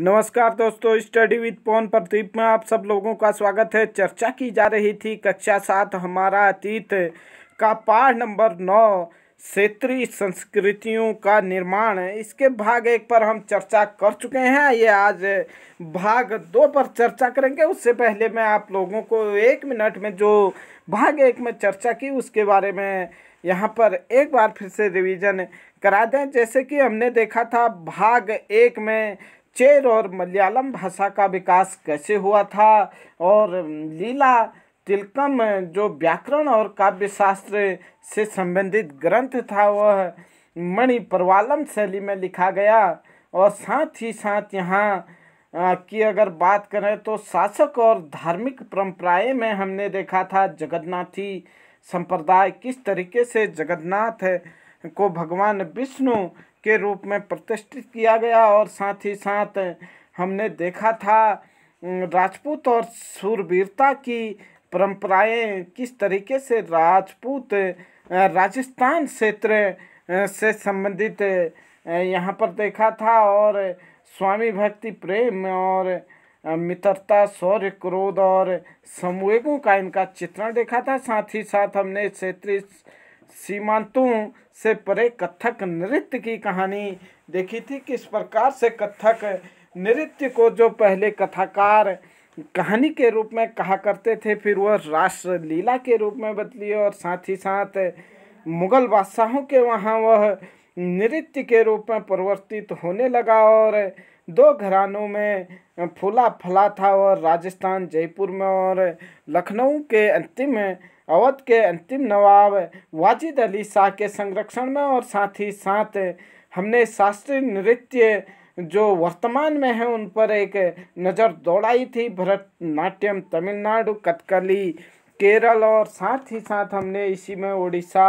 नमस्कार दोस्तों study with पोन प्रदीप में आप सब लोगों का स्वागत है चर्चा की जा रही थी कक्षा सात हमारा अतीत का पाठ नंबर नौ क्षेत्रीय संस्कृतियों का निर्माण इसके भाग एक पर हम चर्चा कर चुके हैं ये आज भाग दो पर चर्चा करेंगे उससे पहले मैं आप लोगों को एक मिनट में जो भाग एक में चर्चा की उसके बारे में यहाँ पर एक बार फिर से रिवीजन करा दें जैसे कि हमने देखा था भाग एक में चेर और मलयालम भाषा का विकास कैसे हुआ था और लीला तिलकम जो व्याकरण और काव्य शास्त्र से संबंधित ग्रंथ था वह मणिपरवालम शैली में लिखा गया और साथ ही साथ यहाँ की अगर बात करें तो शासक और धार्मिक परंपराएं में हमने देखा था जगन्नाथी संप्रदाय किस तरीके से जगन्नाथ को भगवान विष्णु के रूप में प्रतिष्ठित किया गया और साथ ही साथ हमने देखा था राजपूत और सूरवीरता की परंपराएं किस तरीके से राजपूत राजस्थान क्षेत्र से संबंधित यहाँ पर देखा था और स्वामी भक्ति प्रेम और मित्रता शौर्य क्रोध और समवेगों का इनका चित्रण देखा था साथ ही साथ हमने क्षेत्रीय सीमांतों से परे कथक नृत्य की कहानी देखी थी किस प्रकार से कथक नृत्य को जो पहले कथाकार कहानी के रूप में कहा करते थे फिर वह राष्ट्र लीला के रूप में बदली और साथ ही साथ मुगल बादशाहों के वहाँ वह नृत्य के रूप में परिवर्तित होने लगा और दो घरानों में फूला फला था और राजस्थान जयपुर में और लखनऊ के अंतिम अवध के अंतिम नवाब वाजिद अली शाह के संरक्षण में और साथ ही साथ हमने शास्त्रीय नृत्य जो वर्तमान में है उन पर एक नज़र दौड़ाई थी भरतनाट्यम तमिलनाडु कथकली केरल और साथ ही साथ हमने इसी में ओडिशा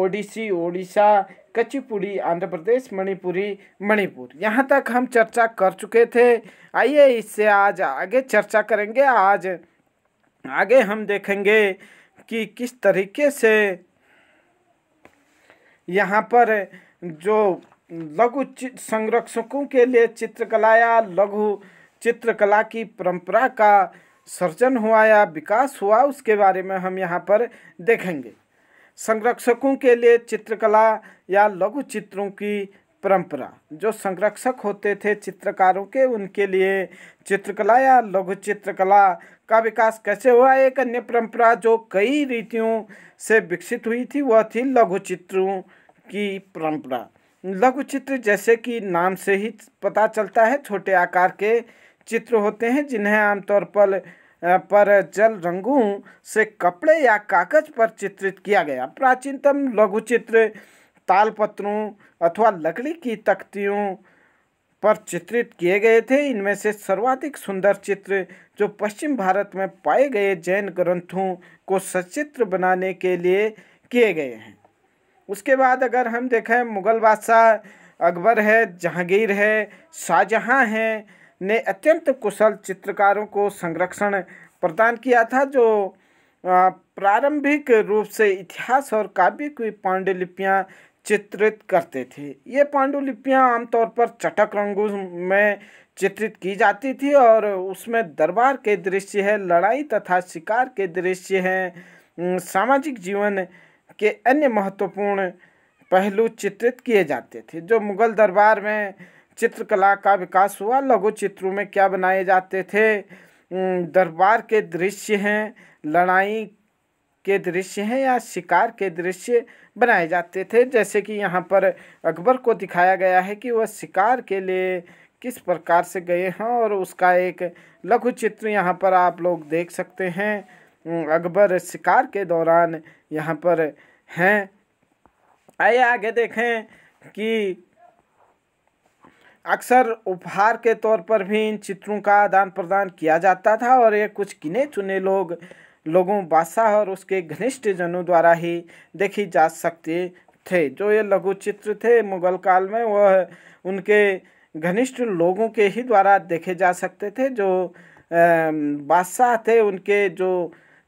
ओडिसी ओडिशा कचीपुड़ी आंध्र प्रदेश मणिपुरी मणिपुर यहाँ तक हम चर्चा कर चुके थे आइए इससे आज आगे चर्चा करेंगे आज आगे हम देखेंगे कि किस तरीके से यहाँ पर जो लघु संरक्षकों के लिए चित्रकला या लघु चित्रकला की परंपरा का सर्जन हुआ या विकास हुआ उसके बारे में हम यहाँ पर देखेंगे संरक्षकों के लिए चित्रकला या लघु चित्रों की परंपरा जो संरक्षक होते थे चित्रकारों के उनके लिए चित्रकला या लघु चित्रकला का विकास कैसे हुआ एक अन्य परंपरा जो कई रीतियों से विकसित हुई थी वह थी लघु चित्रों की परंपरा लघु चित्र जैसे कि नाम से ही पता चलता है छोटे आकार के चित्र होते हैं जिन्हें आमतौर पर पर जल रंगों से कपड़े या कागज पर चित्रित किया गया प्राचीनतम लघु चित्र तालपत्रों अथवा लकड़ी की तख्तियों पर चित्रित किए गए थे इनमें से सर्वाधिक सुंदर चित्र जो पश्चिम भारत में पाए गए जैन ग्रंथों को सचित्र बनाने के लिए किए गए हैं उसके बाद अगर हम देखें मुगल बादशाह अकबर है जहांगीर है शाहजहाँ हैं ने अत्यंत कुशल चित्रकारों को संरक्षण प्रदान किया था जो प्रारंभिक रूप से इतिहास और काव्य की पांडुलिपियाँ चित्रित करते थे ये पांडुलिपियाँ आमतौर पर चटक रंगों में चित्रित की जाती थी और उसमें दरबार के दृश्य है लड़ाई तथा शिकार के दृश्य हैं सामाजिक जीवन के अन्य महत्वपूर्ण पहलू चित्रित किए जाते थे जो मुगल दरबार में चित्रकला का विकास हुआ लघु चित्रों में क्या बनाए जाते थे दरबार के दृश्य हैं लड़ाई के दृश्य हैं या शिकार के दृश्य बनाए जाते थे जैसे कि यहाँ पर अकबर को दिखाया गया है कि वह शिकार के लिए किस प्रकार से गए हैं और उसका एक लघु चित्र यहाँ पर आप लोग देख सकते हैं अकबर शिकार के दौरान यहाँ पर हैं आइए आगे देखें कि अक्सर उपहार के तौर पर भी इन चित्रों का आदान प्रदान किया जाता था और ये कुछ गिने चुने लोग लोगों बादशाह और उसके घनिष्ठ जनों द्वारा ही देखी जा सकते थे जो ये लघु चित्र थे मुगल काल में वह उनके घनिष्ठ लोगों के ही द्वारा देखे जा सकते थे जो बादशाह थे उनके जो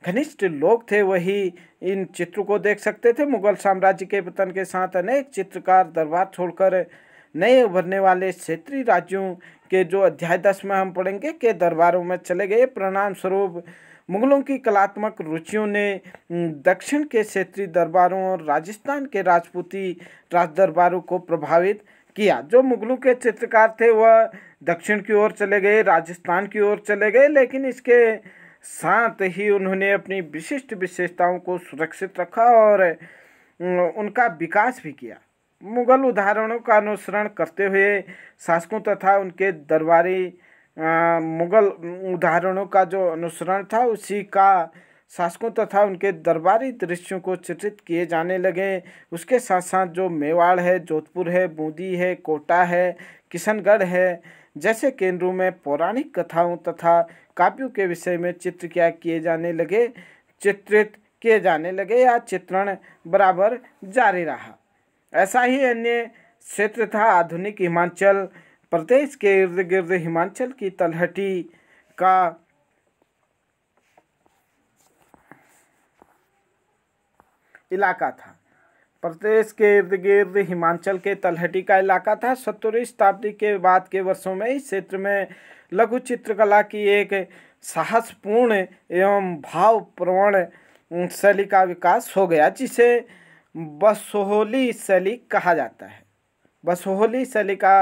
घनिष्ठ लोग थे वही इन चित्र को देख सकते थे मुगल साम्राज्य के पतन के साथ अनेक चित्रकार दरबार छोड़कर नए उभरने वाले क्षेत्रीय राज्यों के जो अध्याय दस में हम पढ़ेंगे के दरबारों में चले गए प्रणाम स्वरूप मुगलों की कलात्मक रुचियों ने दक्षिण के क्षेत्रीय दरबारों और राजस्थान के राजपूती राज दरबारों को प्रभावित किया जो मुगलों के चित्रकार थे वह दक्षिण की ओर चले गए राजस्थान की ओर चले गए लेकिन इसके साथ ही उन्होंने अपनी विशिष्ट विशेषताओं को सुरक्षित रखा और उनका विकास भी किया मुगल उदाहरणों का अनुसरण करते हुए शासकों तथा उनके दरबारी मुग़ल उदाहरणों का जो अनुसरण था उसी का शासकों तथा उनके दरबारी दृश्यों को चित्रित किए जाने लगे उसके साथ साथ जो मेवाड़ है जोधपुर है बूंदी है कोटा है किशनगढ़ है जैसे केंद्रों में पौराणिक कथाओं तथा काव्यों के विषय में चित्र क्या किए जाने लगे चित्रित किए जाने लगे या चित्रण बराबर जारी रहा ऐसा ही अन्य क्षेत्र था आधुनिक हिमाचल प्रदेश के इर्द गिर्द हिमाचल की तलहटी का इलाका था प्रदेश के इर्द गिर्द हिमाचल के तलहटी का इलाका था सत्तरवीं शताब्दी के बाद के वर्षों में इस क्षेत्र में लघु चित्रकला की एक साहसपूर्ण एवं भावप्रवण शैली का विकास हो गया जिसे बसोहली शैली कहा जाता है बसोहली शैली का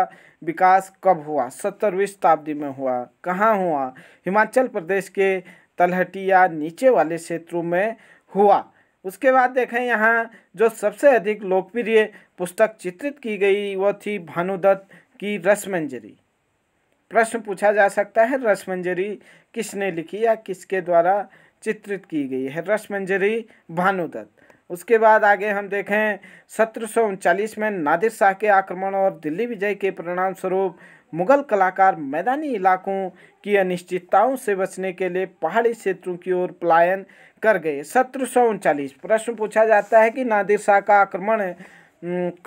विकास कब हुआ सत्तरवीं शताब्दी में हुआ कहाँ हुआ हिमाचल प्रदेश के तलहटी या नीचे वाले क्षेत्रों में हुआ उसके बाद देखें यहाँ जो सबसे अधिक लोकप्रिय पुस्तक चित्रित की गई वह थी भानुदत्त की रसमंजरी प्रश्न पूछा जा सकता है रसमंजरी किसने लिखी या किसके द्वारा चित्रित की गई है रसमंजरी भानुदत्त उसके बाद आगे हम देखें सत्रह में नादिर शाह के आक्रमण और दिल्ली विजय के परिणाम स्वरूप मुगल कलाकार मैदानी इलाकों की अनिश्चितताओं से बचने के लिए पहाड़ी क्षेत्रों की ओर पलायन कर गए सत्रह प्रश्न पूछा जाता है कि नादिर शाह का आक्रमण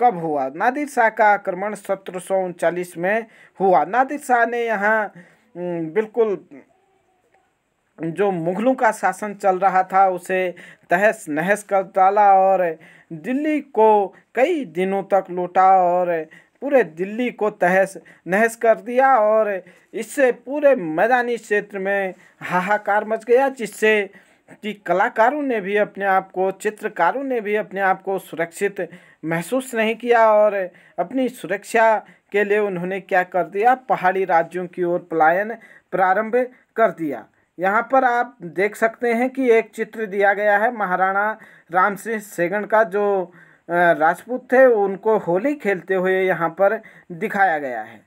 कब हुआ नादिर शाह का आक्रमण सत्रह में हुआ नादिर शाह ने यहाँ बिल्कुल जो मुगलों का शासन चल रहा था उसे तहस नहस कर डाला और दिल्ली को कई दिनों तक लूटा और पूरे दिल्ली को तहस नहस कर दिया और इससे पूरे मैदानी क्षेत्र में हाहाकार मच गया जिससे कि कलाकारों ने भी अपने आप को चित्रकारों ने भी अपने आप को सुरक्षित महसूस नहीं किया और अपनी सुरक्षा के लिए उन्होंने क्या कर दिया पहाड़ी राज्यों की ओर पलायन प्रारंभ कर दिया यहाँ पर आप देख सकते हैं कि एक चित्र दिया गया है महाराणा राम सिंह सेगन का जो राजपूत थे उनको होली खेलते हुए यहाँ पर दिखाया गया है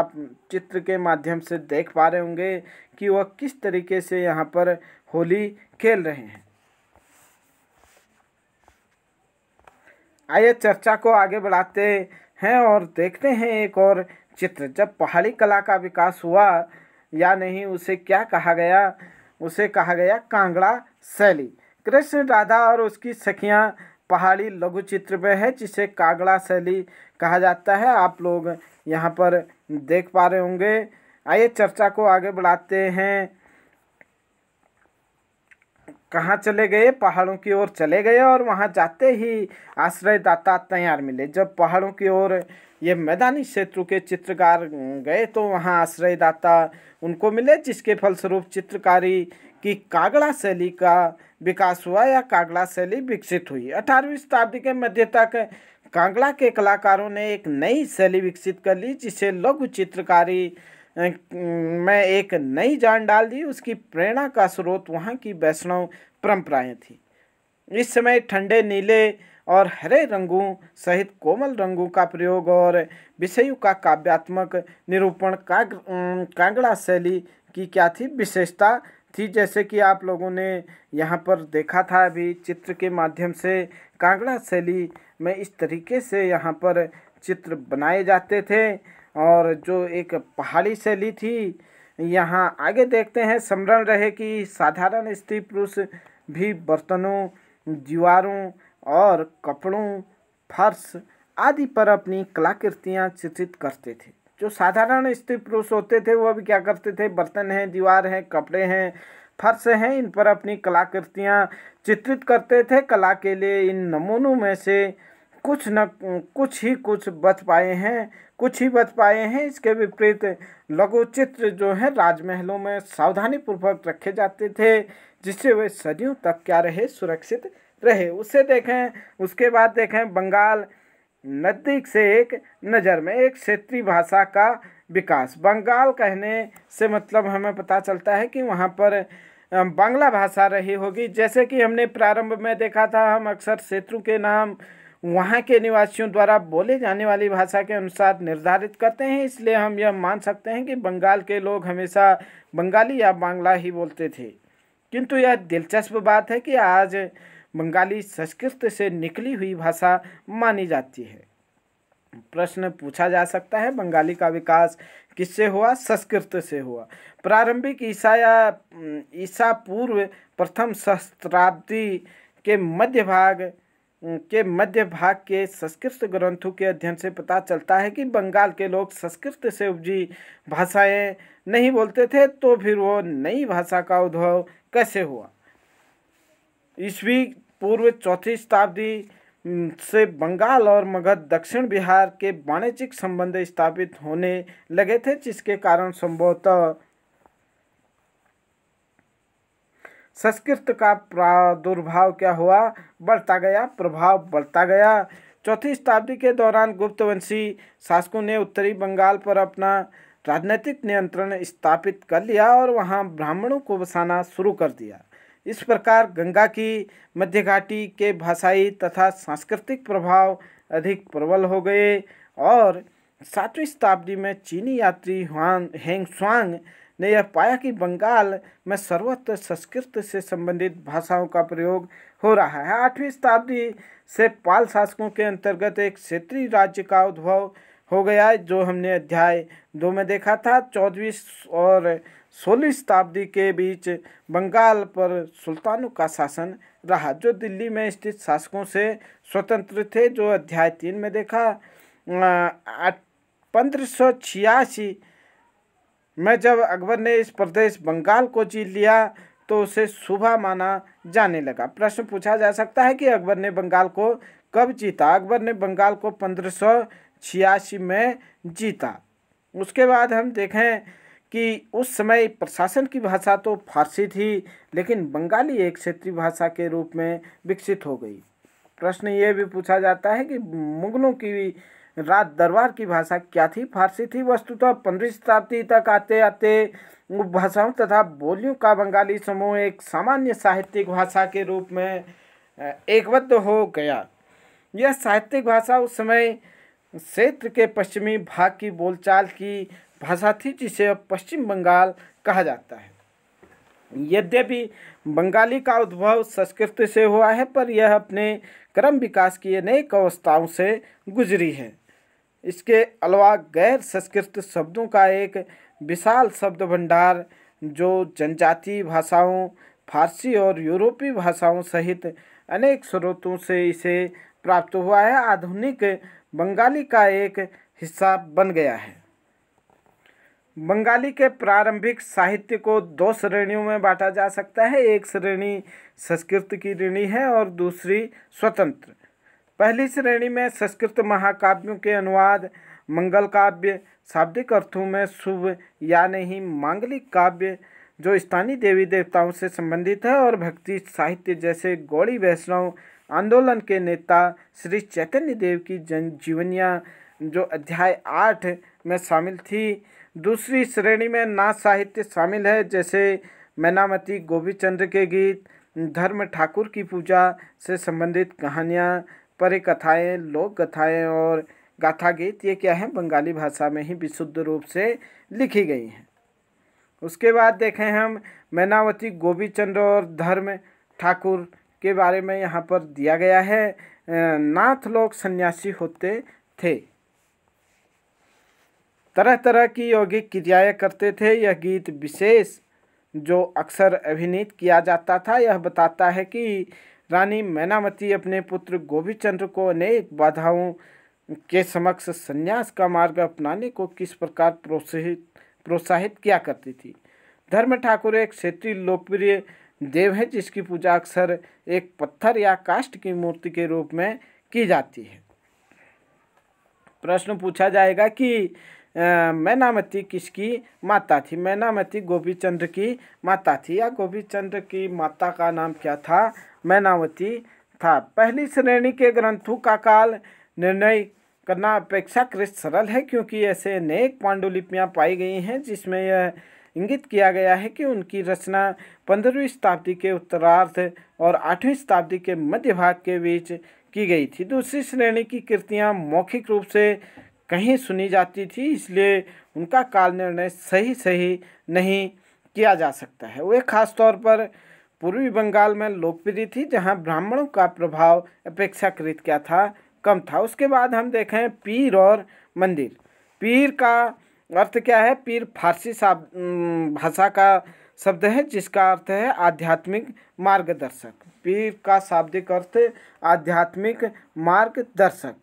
आप चित्र के माध्यम से देख पा रहे होंगे कि वह किस तरीके से यहाँ पर होली खेल रहे हैं आइए चर्चा को आगे बढ़ाते हैं और देखते हैं एक और चित्र जब पहाड़ी कला का विकास हुआ या नहीं उसे क्या कहा गया उसे कहा गया कांगड़ा शैली कृष्ण राधा और उसकी सखियाँ पहाड़ी लघु चित्र में है जिसे कांगड़ा शैली कहा जाता है आप लोग यहाँ पर देख पा रहे होंगे आइए चर्चा को आगे बढ़ाते हैं कहाँ चले गए पहाड़ों की ओर चले गए और वहाँ जाते ही आश्रयदाता तैयार मिले जब पहाड़ों की ओर ये मैदानी क्षेत्र के चित्रकार गए तो वहाँ आश्रयदाता उनको मिले जिसके फलस्वरूप चित्रकारी की कागड़ा शैली का विकास हुआ या कागड़ा शैली विकसित हुई अठारहवीं शताब्दी के मध्य तक कांगड़ा के कलाकारों ने एक नई शैली विकसित कर ली जिसे लघु चित्रकारी में अं, एक नई जान डाल दी उसकी प्रेरणा का स्रोत वहाँ की वैष्णव परंपराएं थी इस समय ठंडे नीले और हरे रंगों सहित कोमल रंगों का प्रयोग और विषयों का काव्यात्मक निरूपण काग अं, कांगड़ा शैली की क्या थी विशेषता थी जैसे कि आप लोगों ने यहाँ पर देखा था अभी चित्र के माध्यम से कांगड़ा शैली में इस तरीके से यहाँ पर चित्र बनाए जाते थे और जो एक पहाड़ी शैली थी यहाँ आगे देखते हैं स्मरण रहे कि साधारण स्त्री पुरुष भी बर्तनों दीवारों और कपड़ों फर्श आदि पर अपनी कलाकृतियाँ चित्रित करते थे जो साधारण स्त्री पुरुष होते थे वह भी क्या करते थे बर्तन हैं दीवार हैं कपड़े हैं फर्श हैं इन पर अपनी कलाकृतियाँ चित्रित करते थे कला के लिए इन नमूनों में से कुछ न कुछ ही कुछ बच पाए हैं कुछ ही बच पाए हैं इसके विपरीत लघु चित्र जो है राजमहलों में सावधानी पूर्वक रखे जाते थे जिससे वे सदियों तक क्या रहे सुरक्षित रहे उसे देखें उसके बाद देखें बंगाल नज़दीक से एक नज़र में एक क्षेत्रीय भाषा का विकास बंगाल कहने से मतलब हमें पता चलता है कि वहाँ पर बांग्ला भाषा रही होगी जैसे कि हमने प्रारंभ में देखा था हम अक्सर क्षेत्रों के नाम वहाँ के निवासियों द्वारा बोले जाने वाली भाषा के अनुसार निर्धारित करते हैं इसलिए हम यह मान सकते हैं कि बंगाल के लोग हमेशा बंगाली या बांग्ला ही बोलते थे किंतु यह दिलचस्प बात है कि आज बंगाली संस्कृत से निकली हुई भाषा मानी जाती है प्रश्न पूछा जा सकता है बंगाली का विकास किससे हुआ संस्कृत से हुआ प्रारंभिक ईसा या ईसा पूर्व प्रथम सहस्त्राब्दी के मध्य भाग के मध्य भाग के संस्कृत ग्रंथों के अध्ययन से पता चलता है कि बंगाल के लोग संस्कृत से उपजी भाषाएं नहीं बोलते थे तो फिर वो नई भाषा का उद्भव कैसे हुआ ईस्वी पूर्व चौथी शताब्दी से बंगाल और मगध दक्षिण बिहार के वाणिज्यिक संबंध स्थापित होने लगे थे जिसके कारण संभवतः संस्कृत का प्रादुर्भाव क्या हुआ बढ़ता गया प्रभाव बढ़ता गया चौथी शताब्दी के दौरान गुप्तवंशी शासकों ने उत्तरी बंगाल पर अपना राजनीतिक नियंत्रण स्थापित कर लिया और वहाँ ब्राह्मणों को बसाना शुरू कर दिया इस प्रकार गंगा की मध्य घाटी के भाषाई तथा सांस्कृतिक प्रभाव अधिक प्रबल हो गए और सातवीं शताब्दी में चीनी यात्री हुआ हेंग स्वांग ने यह पाया कि बंगाल में सर्वत्र संस्कृत से संबंधित भाषाओं का प्रयोग हो रहा है आठवीं शताब्दी से पाल शासकों के अंतर्गत एक क्षेत्रीय राज्य का उद्भव हो गया जो हमने अध्याय दो में देखा था चौदहवीं और सोलहवीं शताब्दी के बीच बंगाल पर सुल्तानों का शासन रहा जो दिल्ली में स्थित शासकों से स्वतंत्र थे जो अध्याय तीन में देखा पंद्रह सौ छियासी मैं जब अकबर ने इस प्रदेश बंगाल को जीत लिया तो उसे सुबह माना जाने लगा प्रश्न पूछा जा सकता है कि अकबर ने बंगाल को कब जीता अकबर ने बंगाल को पंद्रह में जीता उसके बाद हम देखें कि उस समय प्रशासन की भाषा तो फारसी थी लेकिन बंगाली एक क्षेत्रीय भाषा के रूप में विकसित हो गई प्रश्न ये भी पूछा जाता है कि मुगलों की राज दरबार की भाषा क्या थी फारसी थी वस्तुतः पंद्रह शताब्दी तक आते आते भाषाओं तथा बोलियों का बंगाली समूह एक सामान्य साहित्यिक भाषा के रूप में एकबद्ध हो गया यह साहित्यिक भाषा उस समय क्षेत्र के पश्चिमी भाग की बोलचाल की भाषा थी जिसे पश्चिम बंगाल कहा जाता है यद्यपि बंगाली का उद्भव संस्कृत से हुआ है पर यह अपने क्रम विकास की अनेक अवस्थाओं से गुजरी है इसके अलावा गैर संस्कृत शब्दों का एक विशाल शब्द भंडार जो जनजातीय भाषाओं फारसी और यूरोपीय भाषाओं सहित अनेक स्रोतों से इसे प्राप्त हुआ है आधुनिक बंगाली का एक हिस्सा बन गया है बंगाली के प्रारंभिक साहित्य को दो श्रेणियों में बांटा जा सकता है एक श्रेणी संस्कृत की ऋणी है और दूसरी स्वतंत्र पहली श्रेणी में संस्कृत महाकाव्यों के अनुवाद मंगल काव्य शाब्दिक अर्थों में शुभ या नहीं मांगलिक काव्य जो स्थानीय देवी देवताओं से संबंधित है और भक्ति साहित्य जैसे गौड़ी वैष्णव आंदोलन के नेता श्री चैतन्य देव की जन जीवनियाँ जो अध्याय आठ में शामिल थी दूसरी श्रेणी में नाच साहित्य शामिल है जैसे मैनामती गोपी चंद्र के गीत धर्म ठाकुर की पूजा से संबंधित कहानियाँ परे कथाएँ लोक कथाएँ और गाथा गीत ये क्या है बंगाली भाषा में ही विशुद्ध रूप से लिखी गई हैं उसके बाद देखें हम मैनावती गोपी और धर्म ठाकुर के बारे में यहाँ पर दिया गया है नाथ लोग सन्यासी होते थे तरह तरह की यौगिक क्रियाएँ करते थे यह गीत विशेष जो अक्सर अभिनीत किया जाता था यह बताता है कि रानी मैनावती अपने पुत्र गोपीचंद्र को अनेक बाधाओं के समक्ष संन्यास का मार्ग अपनाने को किस प्रकार प्रोत्साहित प्रोत्साहित किया करती थी धर्म ठाकुर एक क्षेत्रीय लोकप्रिय देव है जिसकी पूजा अक्सर एक पत्थर या काष्ट की मूर्ति के रूप में की जाती है प्रश्न पूछा जाएगा कि मैनामती किसकी माता थी मैनामती गोपीचंद्र की माता थी या गोपीचंद्र की माता का नाम क्या था मैनावती था पहली श्रेणी के ग्रंथों का काल निर्णय करना अपेक्षाकृत सरल है क्योंकि ऐसे अनेक पांडुलिपियाँ पाई गई हैं जिसमें यह इंगित किया गया है कि उनकी रचना पंद्रहवीं शताब्दी के उत्तरार्ध और आठवीं शताब्दी के मध्य भाग के बीच की गई थी दूसरी श्रेणी की कृतियाँ मौखिक रूप से कहीं सुनी जाती थी इसलिए उनका काल निर्णय सही सही नहीं किया जा सकता है वे खासतौर पर पूर्वी बंगाल में लोकप्रिय थी जहां ब्राह्मणों का प्रभाव अपेक्षाकृत क्या था कम था उसके बाद हम देखें पीर और मंदिर पीर का अर्थ क्या है पीर फारसी भाषा का शब्द है जिसका अर्थ है आध्यात्मिक मार्गदर्शक पीर का शाब्दिक अर्थ आध्यात्मिक मार्गदर्शक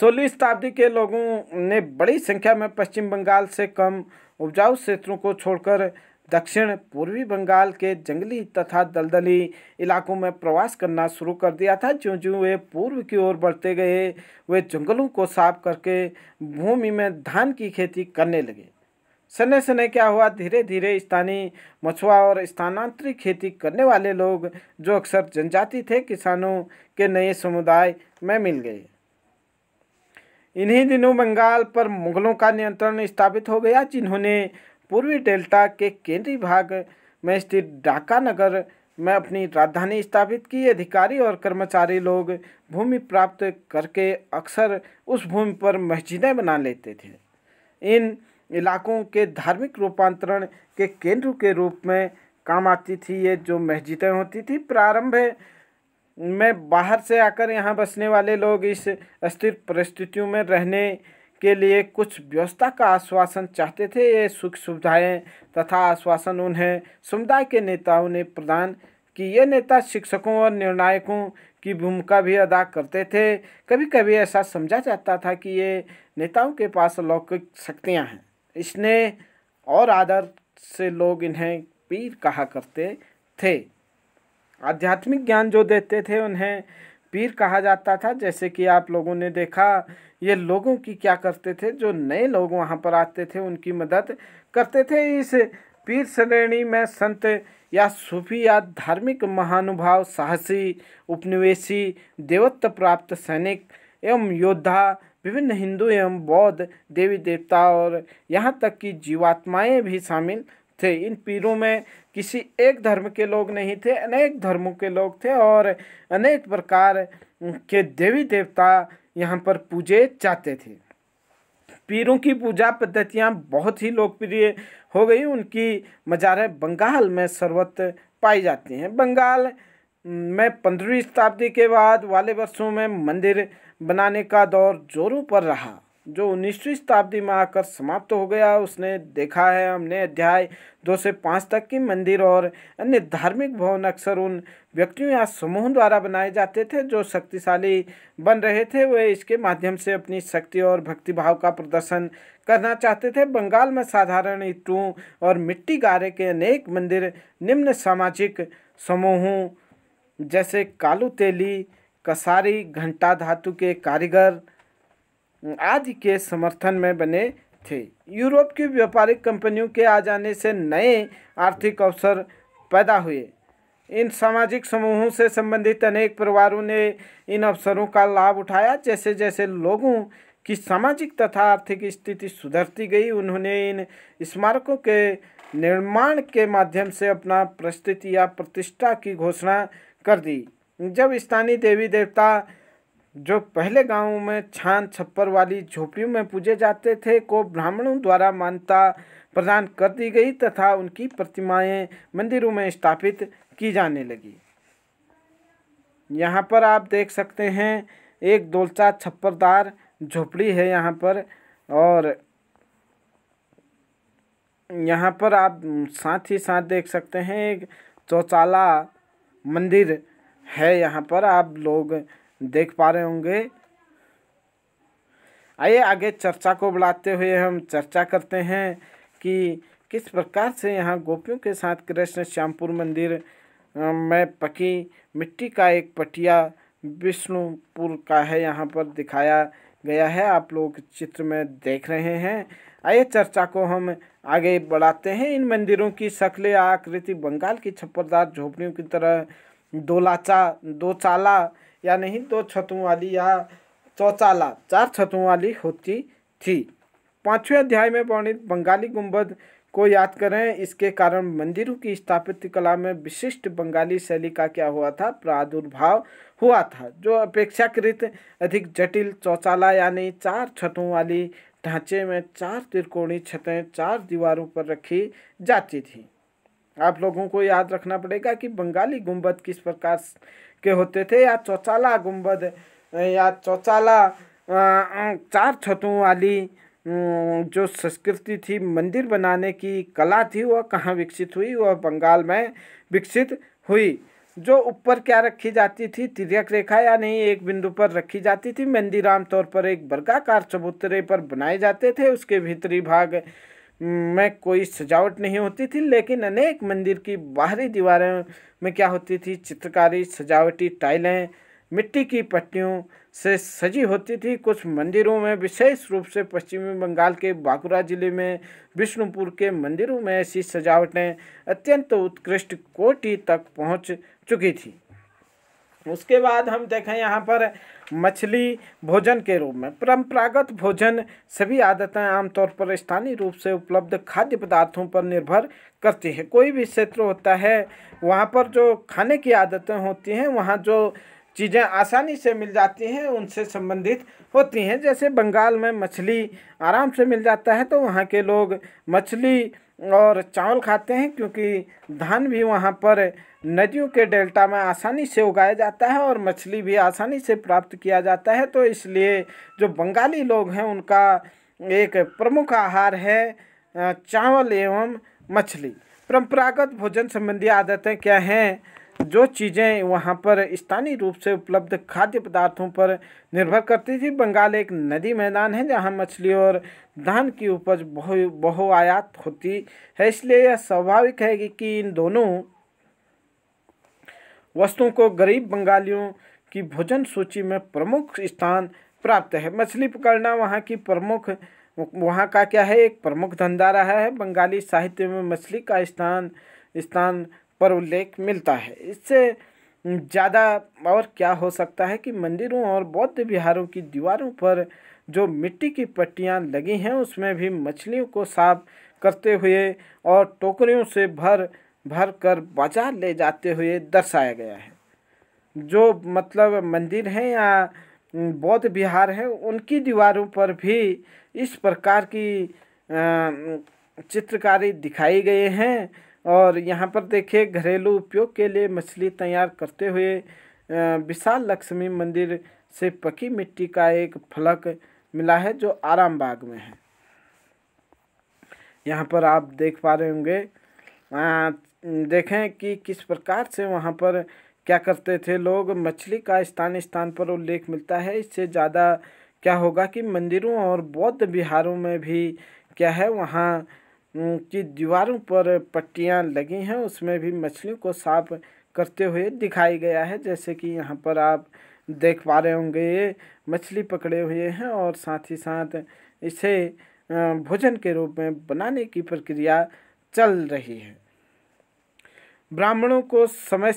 सोलहवीं शताब्दी के लोगों ने बड़ी संख्या में पश्चिम बंगाल से कम उपजाऊ क्षेत्रों को छोड़कर दक्षिण पूर्वी बंगाल के जंगली तथा दलदली इलाकों में प्रवास करना शुरू कर दिया था जो जो वे पूर्व की ओर बढ़ते गए वे जंगलों को साफ करके भूमि में धान की खेती करने लगे सने सने क्या हुआ धीरे धीरे स्थानीय मछुआ और स्थानांतरित खेती करने वाले लोग जो अक्सर जनजाति थे किसानों के नए समुदाय में मिल गए इन्हीं दिनों बंगाल पर मुगलों का नियंत्रण स्थापित हो गया जिन्होंने पूर्वी डेल्टा के केंद्रीय भाग में स्थित ढाका नगर में अपनी राजधानी स्थापित की अधिकारी और कर्मचारी लोग भूमि प्राप्त करके अक्सर उस भूमि पर मस्जिदें बना लेते थे इन इलाकों के धार्मिक रूपांतरण के केंद्र के रूप में काम आती थी ये जो मस्जिदें होती थी प्रारंभ में बाहर से आकर यहाँ बसने वाले लोग इस अस्थिर परिस्थितियों में रहने के लिए कुछ व्यवस्था का आश्वासन चाहते थे ये सुख सुविधाएं तथा आश्वासन उन्हें समुदाय के नेताओं ने प्रदान कि ये नेता शिक्षकों और निर्णायकों की भूमिका भी अदा करते थे कभी कभी ऐसा समझा जाता था कि ये नेताओं के पास अलौकिक शक्तियाँ हैं इसने और आदर से लोग इन्हें पीर कहा करते थे आध्यात्मिक ज्ञान जो देते थे उन्हें पीर कहा जाता था जैसे कि आप लोगों ने देखा ये लोगों की क्या करते थे जो नए लोग वहाँ पर आते थे उनकी मदद करते थे इस पीर श्रेणी में संत या सूफी या धार्मिक महानुभाव साहसी उपनिवेशी देवत्व प्राप्त सैनिक एवं योद्धा विभिन्न हिंदू एवं बौद्ध देवी देवता और यहाँ तक कि जीवात्माएं भी शामिल थे इन पीरों में किसी एक धर्म के लोग नहीं थे अनेक धर्मों के लोग थे और अनेक प्रकार के देवी देवता यहाँ पर पूजे जाते थे पीरों की पूजा पद्धतियाँ बहुत ही लोकप्रिय हो गई उनकी मज़ारें बंगाल में सर्वत्र पाई जाती हैं बंगाल में पंद्रहवीं शताब्दी के बाद वाले वर्षों में मंदिर बनाने का दौर जोरों पर रहा जो उन्नीसवीं शताब्दी में आकर समाप्त हो गया उसने देखा है हमने अध्याय दो से पाँच तक की मंदिर और अन्य धार्मिक भवन अक्सर उन व्यक्तियों या समूहों द्वारा बनाए जाते थे जो शक्तिशाली बन रहे थे वे इसके माध्यम से अपनी शक्ति और भक्तिभाव का प्रदर्शन करना चाहते थे बंगाल में साधारण ईटों और मिट्टी गारे के अनेक मंदिर निम्न सामाजिक समूहों जैसे कालू तेली कसारी घंटा धातु के कारीगर आदि के समर्थन में बने थे यूरोप की व्यापारिक कंपनियों के आ जाने से नए आर्थिक अवसर पैदा हुए इन सामाजिक समूहों से संबंधित अनेक परिवारों ने इन अवसरों का लाभ उठाया जैसे जैसे लोगों की सामाजिक तथा आर्थिक स्थिति सुधरती गई उन्होंने इन स्मारकों के निर्माण के माध्यम से अपना प्रस्तुति या प्रतिष्ठा की घोषणा कर दी जब स्थानीय देवी देवता जो पहले गांवों में छान छप्पर वाली झोपड़ियों में पूजे जाते थे को ब्राह्मणों द्वारा मान्यता प्रदान कर दी गई तथा उनकी प्रतिमाएं मंदिरों में स्थापित की जाने लगी यहाँ पर आप देख सकते हैं एक दोलचा छप्परदार झोपड़ी है यहाँ पर और यहाँ पर आप साथ ही साथ देख सकते हैं एक चौचाला मंदिर है यहाँ पर आप लोग देख पा रहे होंगे आइए आगे चर्चा को बढ़ाते हुए हम चर्चा करते हैं कि किस प्रकार से यहाँ गोपियों के साथ कृष्ण श्यामपुर मंदिर में पकी मिट्टी का एक पटिया विष्णुपुर का है यहाँ पर दिखाया गया है आप लोग चित्र में देख रहे हैं आइए चर्चा को हम आगे बढ़ाते हैं इन मंदिरों की शक्लें आकृति बंगाल की छप्परदार झोपड़ियों की तरह दोलाचा दो चाला या नहीं दो छतों वाली या चौचाला चार छतों वाली होती थी पाँचवें अध्याय में वर्णित बंगाली गुंबद को याद करें इसके कारण मंदिरों की स्थापित कला में विशिष्ट बंगाली शैली का क्या हुआ था प्रादुर्भाव हुआ था जो अपेक्षाकृत अधिक जटिल चौचाला यानी चार छतों वाली ढांचे में चार त्रिकोणी छतें चार दीवारों पर रखी जाती थी आप लोगों को याद रखना पड़ेगा कि बंगाली गुंबद किस प्रकार के होते थे या चौचाला गुम्बद या चौचाला चार छतों वाली जो संस्कृति थी मंदिर बनाने की कला थी वह कहाँ विकसित हुई वह बंगाल में विकसित हुई जो ऊपर क्या रखी जाती थी तिरक रेखा या नहीं एक बिंदु पर रखी जाती थी मंदिर आमतौर पर एक वर्गाकार चबूतरे पर बनाए जाते थे उसके भीतरी भाग में कोई सजावट नहीं होती थी लेकिन अनेक मंदिर की बाहरी दीवारों में क्या होती थी चित्रकारी सजावटी टाइलें मिट्टी की पट्टियों से सजी होती थी कुछ मंदिरों में विशेष रूप से पश्चिमी बंगाल के बांकुड़ा जिले में विष्णुपुर के मंदिरों में ऐसी सजावटें अत्यंत उत्कृष्ट कोटि तक पहुंच चुकी थी उसके बाद हम देखें यहाँ पर मछली भोजन के रूप में परंपरागत भोजन सभी आदतें आमतौर पर स्थानीय रूप से उपलब्ध खाद्य पदार्थों पर निर्भर करती है कोई भी क्षेत्र होता है वहाँ पर जो खाने की आदतें होती हैं वहाँ जो चीज़ें आसानी से मिल जाती हैं उनसे संबंधित होती हैं जैसे बंगाल में मछली आराम से मिल जाता है तो वहाँ के लोग मछली और चावल खाते हैं क्योंकि धान भी वहाँ पर नदियों के डेल्टा में आसानी से उगाया जाता है और मछली भी आसानी से प्राप्त किया जाता है तो इसलिए जो बंगाली लोग हैं उनका एक प्रमुख आहार है चावल एवं मछली परंपरागत भोजन संबंधी आदतें क्या हैं जो चीज़ें वहाँ पर स्थानीय रूप से उपलब्ध खाद्य पदार्थों पर निर्भर करती थी बंगाल एक नदी मैदान है जहाँ मछली और धान की उपज बहु बहुआयात होती है इसलिए यह स्वाभाविक है कि, कि इन दोनों वस्तुओं को गरीब बंगालियों की भोजन सूची में प्रमुख स्थान प्राप्त है मछली पकड़ना वहाँ की प्रमुख वहाँ का क्या है एक प्रमुख धंधा रहा है बंगाली साहित्य में मछली का स्थान स्थान पर उल्लेख मिलता है इससे ज़्यादा और क्या हो सकता है कि मंदिरों और बौद्ध विहारों की दीवारों पर जो मिट्टी की पट्टियाँ लगी हैं उसमें भी मछलियों को साफ करते हुए और टोकरियों से भर भर कर बाजार ले जाते हुए दर्शाया गया है जो मतलब मंदिर हैं या बौद्ध विहार हैं उनकी दीवारों पर भी इस प्रकार की चित्रकारी दिखाई गए हैं और यहाँ पर देखिए घरेलू उपयोग के लिए मछली तैयार करते हुए विशाल लक्ष्मी मंदिर से पकी मिट्टी का एक फलक मिला है जो आराम बाग में है यहाँ पर आप देख पा रहे होंगे देखें कि किस प्रकार से वहाँ पर क्या करते थे लोग मछली का स्थान स्थान पर उल्लेख मिलता है इससे ज़्यादा क्या होगा कि मंदिरों और बौद्ध बिहारों में भी क्या है वहाँ की दीवारों पर पट्टियां लगी हैं उसमें भी मछलियों को साफ करते हुए दिखाई गया है जैसे कि यहाँ पर आप देख पा रहे होंगे ये मछली पकड़े हुए हैं और साथ ही साथ इसे भोजन के रूप में बनाने की प्रक्रिया चल रही है ब्राह्मणों को समय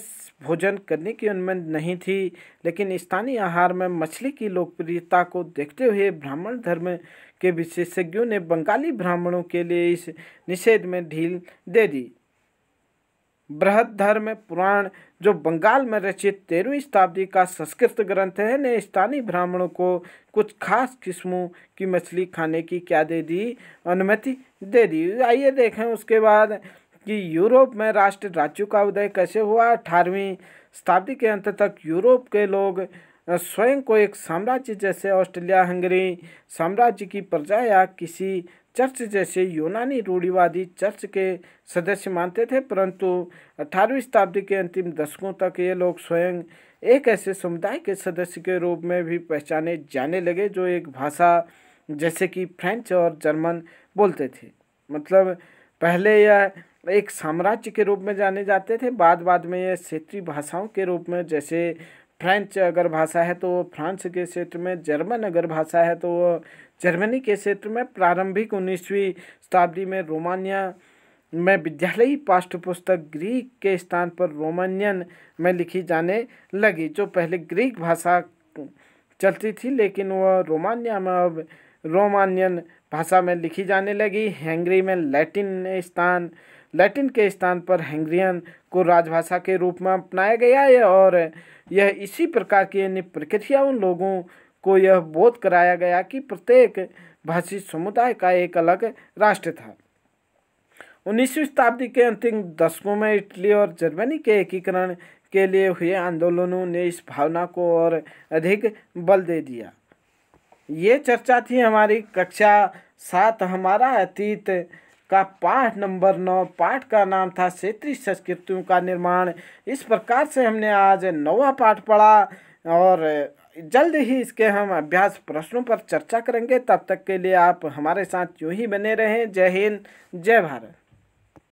भोजन करने की अनुमति नहीं थी लेकिन स्थानीय आहार में मछली की लोकप्रियता को देखते हुए ब्राह्मण धर्म के विशेषज्ञों ने बंगाली ब्राह्मणों के लिए इस निषेध में ढील दे दी बृहद धर्म पुराण जो बंगाल में रचित तेरहवीं शताब्दी का संस्कृत ग्रंथ है ने स्थानीय ब्राह्मणों को कुछ खास किस्मों की मछली खाने की क्या दे दी अनुमति दे दी आइए देखें उसके बाद कि यूरोप में राष्ट्र राज्यों का उदय कैसे हुआ अठारहवीं शताब्दी के अंत तक यूरोप के लोग स्वयं को एक साम्राज्य जैसे ऑस्ट्रेलिया हंगरी साम्राज्य की प्रजा या किसी चर्च जैसे यूनानी रूढ़िवादी चर्च के सदस्य मानते थे परंतु अठारहवीं शताब्दी के अंतिम दशकों तक ये लोग स्वयं एक ऐसे समुदाय के सदस्य के रूप में भी पहचाने जाने लगे जो एक भाषा जैसे कि फ्रेंच और जर्मन बोलते थे मतलब पहले यह एक साम्राज्य के रूप में जाने जाते थे बाद बाद में ये क्षेत्रीय भाषाओं के रूप में जैसे फ्रेंच अगर भाषा है तो फ्रांस के क्षेत्र में जर्मन अगर भाषा है तो जर्मनी के क्षेत्र में प्रारंभिक उन्नीसवीं शताब्दी में रोमानिया में विद्यालयी पाठ्यपुस्तक ग्रीक के स्थान पर रोमानियन में लिखी जाने लगी जो पहले ग्रीक भाषा चलती थी लेकिन वह रोमानिया में अब रोमानियन भाषा में लिखी जाने लगी हैंगरी में लैटिन स्थान लैटिन के स्थान पर हैंगरियन को राजभाषा के रूप में अपनाया गया है और यह इसी प्रकार की अन्य प्रक्रिया उन लोगों को यह बोध कराया गया कि प्रत्येक भाषी समुदाय का एक अलग राष्ट्र था उन्नीसवीं शताब्दी के अंतिम दशकों में इटली और जर्मनी के एकीकरण के लिए हुए आंदोलनों ने इस भावना को और अधिक बल दे दिया ये चर्चा थी हमारी कक्षा सात हमारा अतीत का पाठ नंबर नौ पाठ का नाम था क्षेत्रीय संस्कृतियों का निर्माण इस प्रकार से हमने आज नौवा पाठ पढ़ा और जल्द ही इसके हम अभ्यास प्रश्नों पर चर्चा करेंगे तब तक के लिए आप हमारे साथ यूँ ही बने रहें जय हिंद जय भारत